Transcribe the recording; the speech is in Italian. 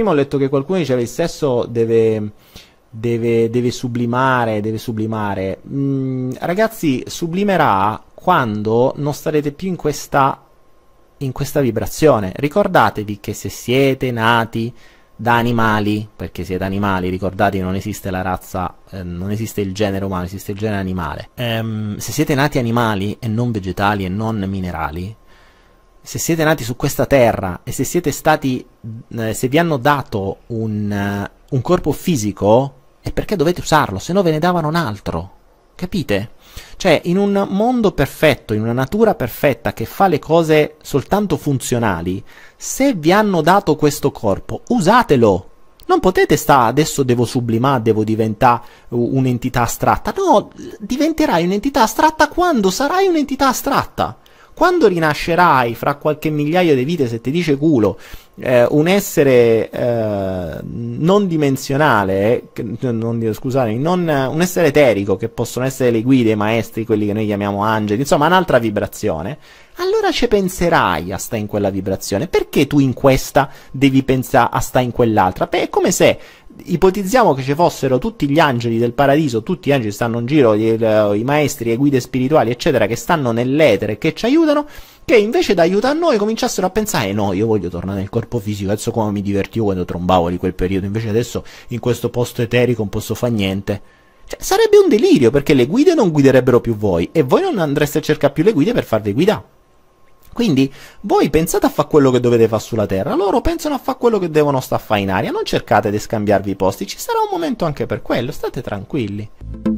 prima ho letto che qualcuno diceva il sesso deve, deve, deve sublimare, deve sublimare. Mm, ragazzi, sublimerà quando non starete più in questa, in questa vibrazione. Ricordatevi che se siete nati da animali, perché siete animali, ricordate non esiste la razza, eh, non esiste il genere umano, esiste il genere animale. Ehm, se siete nati animali e non vegetali e non minerali, se siete nati su questa terra e se siete stati, eh, se vi hanno dato un, uh, un corpo fisico, è perché dovete usarlo, se no ve ne davano un altro. Capite? Cioè, in un mondo perfetto, in una natura perfetta che fa le cose soltanto funzionali, se vi hanno dato questo corpo, usatelo. Non potete stare adesso devo sublimare, devo diventare un'entità astratta. No, diventerai un'entità astratta quando sarai un'entità astratta. Quando rinascerai fra qualche migliaio di vite, se ti dice culo, eh, un essere eh, non dimensionale, che, non, scusami, non, un essere eterico, che possono essere le guide, i maestri, quelli che noi chiamiamo angeli, insomma un'altra vibrazione, allora ci penserai a stare in quella vibrazione. Perché tu in questa devi pensare a stare in quell'altra? Beh, è come se ipotizziamo che ci fossero tutti gli angeli del paradiso, tutti gli angeli che stanno in giro, gli, i maestri, le guide spirituali, eccetera, che stanno nell'etere e che ci aiutano, che invece d'aiuto a noi cominciassero a pensare, eh no, io voglio tornare nel corpo fisico, adesso come mi divertivo quando trombavo di quel periodo, invece adesso in questo posto eterico non posso fare niente. Cioè, sarebbe un delirio perché le guide non guiderebbero più voi e voi non andreste a cercare più le guide per farvi guidare. Quindi voi pensate a fare quello che dovete fare sulla terra, loro pensano a fare quello che devono sta fare in aria, non cercate di scambiarvi i posti, ci sarà un momento anche per quello, state tranquilli.